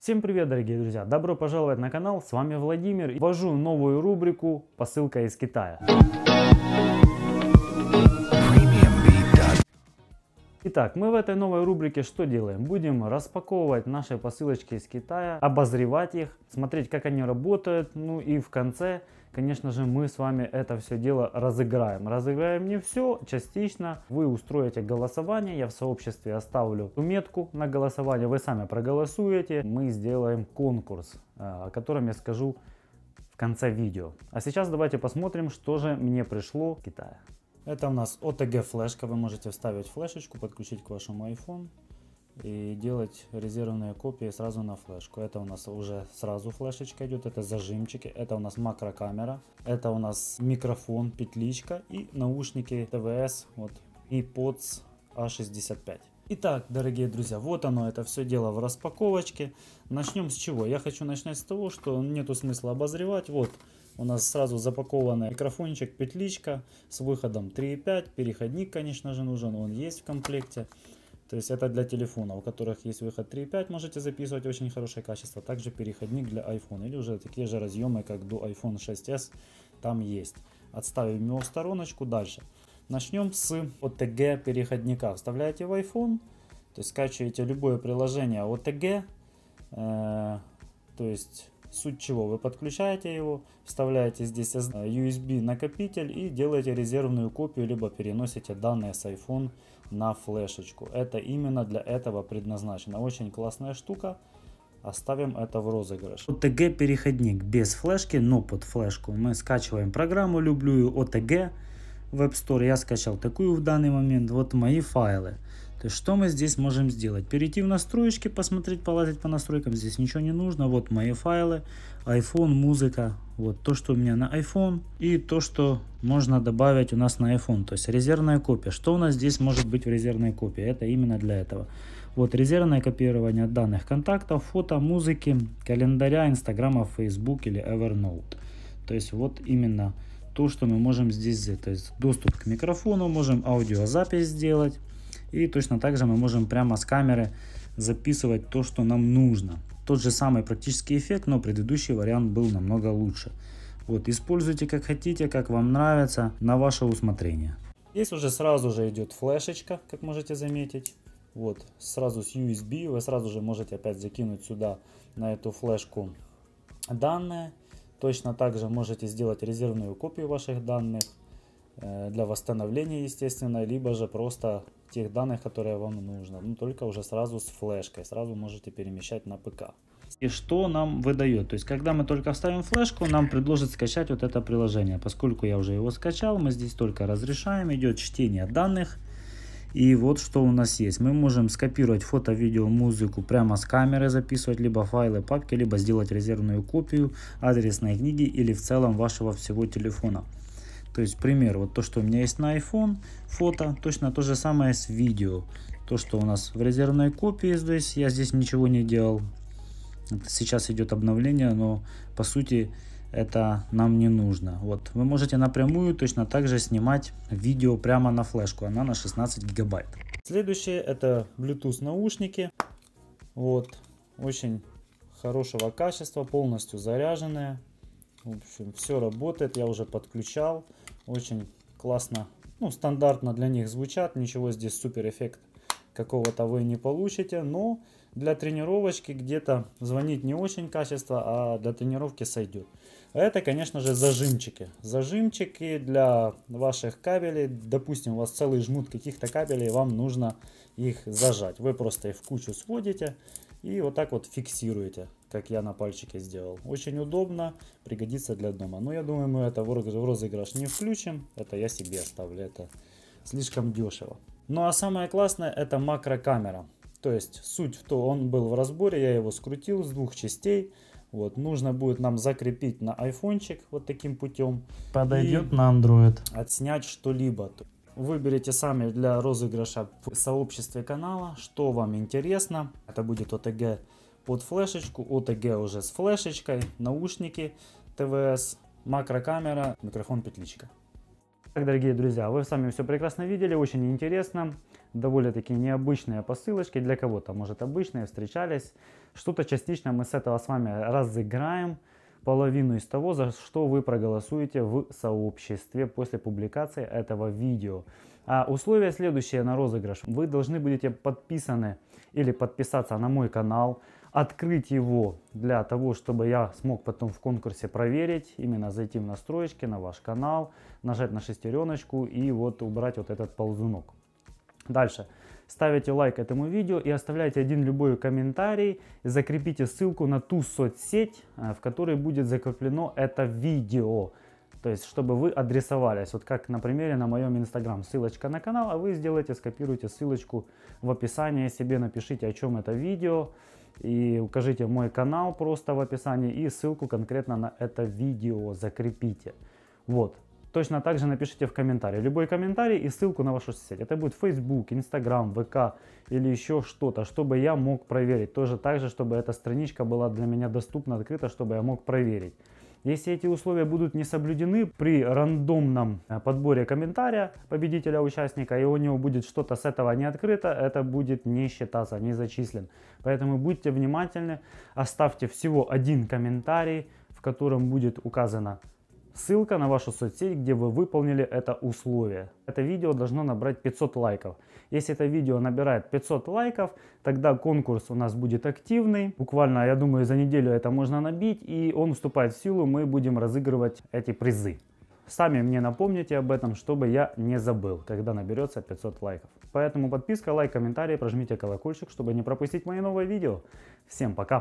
Всем привет, дорогие друзья! Добро пожаловать на канал, с вами Владимир. Ввожу новую рубрику «Посылка из Китая». Итак, мы в этой новой рубрике что делаем? Будем распаковывать наши посылочки из Китая, обозревать их, смотреть, как они работают, ну и в конце, конечно же, мы с вами это все дело разыграем. Разыграем не все, частично. Вы устроите голосование, я в сообществе оставлю метку на голосование, вы сами проголосуете, мы сделаем конкурс, э, о котором я скажу в конце видео. А сейчас давайте посмотрим, что же мне пришло в Китае. Это у нас OTG флешка. Вы можете вставить флешечку, подключить к вашему iPhone и делать резервные копии сразу на флешку. Это у нас уже сразу флешечка идет, это зажимчики, это у нас макрокамера, это у нас микрофон, петличка и наушники ТВС вот, и PODS A65. А Итак, дорогие друзья, вот оно, это все дело в распаковочке. Начнем с чего? Я хочу начать с того, что нету смысла обозревать. Вот у нас сразу запакован микрофончик, петличка с выходом 3.5. Переходник, конечно же, нужен, он есть в комплекте. То есть это для телефона, у которых есть выход 3.5, можете записывать очень хорошее качество. Также переходник для iPhone или уже такие же разъемы, как до iPhone 6s, там есть. Отставим его в стороночку, дальше. Начнем с OTG переходника. Вставляете в iPhone, то есть скачиваете любое приложение OTG, э, то есть Суть чего? Вы подключаете его, вставляете здесь э, USB накопитель и делаете резервную копию, либо переносите данные с iPhone на флешечку. Это именно для этого предназначено. Очень классная штука. Оставим это в розыгрыш. OTG переходник без флешки, но под флешку. Мы скачиваем программу, люблю OTG в App Store. Я скачал такую в данный момент. Вот мои файлы. То есть, что мы здесь можем сделать? Перейти в настройки, посмотреть, полазить по настройкам. Здесь ничего не нужно. Вот мои файлы, iPhone, музыка. Вот то, что у меня на iPhone. И то, что можно добавить у нас на iPhone. То есть, резервная копия. Что у нас здесь может быть в резервной копии? Это именно для этого. Вот резервное копирование данных контактов, фото, музыки, календаря, инстаграма, Facebook или Evernote. То есть, вот именно то, что мы можем здесь сделать. То есть, доступ к микрофону, можем аудиозапись сделать. И точно так же мы можем прямо с камеры записывать то, что нам нужно. Тот же самый практический эффект, но предыдущий вариант был намного лучше. Вот, используйте как хотите, как вам нравится, на ваше усмотрение. Здесь уже сразу же идет флешечка, как можете заметить. Вот, сразу с USB вы сразу же можете опять закинуть сюда, на эту флешку, данные. Точно так же можете сделать резервную копию ваших данных. Э, для восстановления, естественно, либо же просто тех данных, которые вам нужно. Ну, только уже сразу с флешкой, сразу можете перемещать на ПК. И что нам выдает? То есть, когда мы только вставим флешку, нам предложат скачать вот это приложение. Поскольку я уже его скачал, мы здесь только разрешаем, идет чтение данных. И вот что у нас есть. Мы можем скопировать фото, видео, музыку прямо с камеры записывать, либо файлы, папки, либо сделать резервную копию адресной книги или в целом вашего всего телефона. То есть, пример, вот то, что у меня есть на iPhone, фото, точно то же самое с видео. То, что у нас в резервной копии здесь, я здесь ничего не делал. Сейчас идет обновление, но по сути это нам не нужно. Вот, вы можете напрямую точно так же снимать видео прямо на флешку, она на 16 гигабайт. Следующее это Bluetooth наушники. Вот, очень хорошего качества, полностью заряженные. В общем, все работает, я уже подключал. Очень классно, ну, стандартно для них звучат. Ничего здесь супер эффект какого-то вы не получите. Но для тренировочки где-то звонить не очень качество, а для тренировки сойдет. А это, конечно же, зажимчики. Зажимчики для ваших кабелей. Допустим, у вас целый жмут каких-то кабелей, вам нужно их зажать. Вы просто их в кучу сводите и вот так вот фиксируете, как я на пальчике сделал. Очень удобно, пригодится для дома. Но я думаю, мы это в розыгрыш не включим. Это я себе оставлю, это слишком дешево. Ну а самое классное это макрокамера. То есть суть в том, он был в разборе, я его скрутил с двух частей. Вот, нужно будет нам закрепить на айфончик вот таким путем. Подойдет на Android. Отснять что-либо. Выберите сами для розыгрыша в сообществе канала, что вам интересно. Это будет OTG под флешечку, OTG уже с флешечкой, наушники, ТВС, макрокамера, микрофон петличка. Так, дорогие друзья, вы сами все прекрасно видели, очень интересно. Довольно-таки необычные посылочки, для кого-то, может, обычные, встречались. Что-то частично мы с этого с вами разыграем половину из того, за что вы проголосуете в сообществе после публикации этого видео. А условия следующие на розыгрыш. Вы должны будете подписаны или подписаться на мой канал, открыть его для того, чтобы я смог потом в конкурсе проверить, именно зайти в настройки на ваш канал, нажать на шестереночку и вот убрать вот этот ползунок. Дальше ставите лайк этому видео и оставляйте один любой комментарий. Закрепите ссылку на ту соцсеть, э, в которой будет закреплено это видео. То есть, чтобы вы адресовались. Вот как на примере на моем инстаграм. Ссылочка на канал, а вы сделайте, скопируйте ссылочку в описании себе, напишите, о чем это видео. И укажите мой канал просто в описании и ссылку конкретно на это видео закрепите. Вот. Точно так же напишите в комментарии. Любой комментарий и ссылку на вашу соцсеть. Это будет Facebook, Instagram, ВК или еще что-то, чтобы я мог проверить. Тоже так же, чтобы эта страничка была для меня доступна, открыта, чтобы я мог проверить. Если эти условия будут не соблюдены при рандомном э, подборе комментария победителя участника, и у него будет что-то с этого не открыто, это будет не считаться, не зачислен. Поэтому будьте внимательны, оставьте всего один комментарий, в котором будет указано Ссылка на вашу соцсеть, где вы выполнили это условие. Это видео должно набрать 500 лайков. Если это видео набирает 500 лайков, тогда конкурс у нас будет активный. Буквально, я думаю, за неделю это можно набить, и он вступает в силу, мы будем разыгрывать эти призы. Сами мне напомните об этом, чтобы я не забыл, когда наберется 500 лайков. Поэтому подписка, лайк, комментарий, прожмите колокольчик, чтобы не пропустить мои новые видео. Всем пока!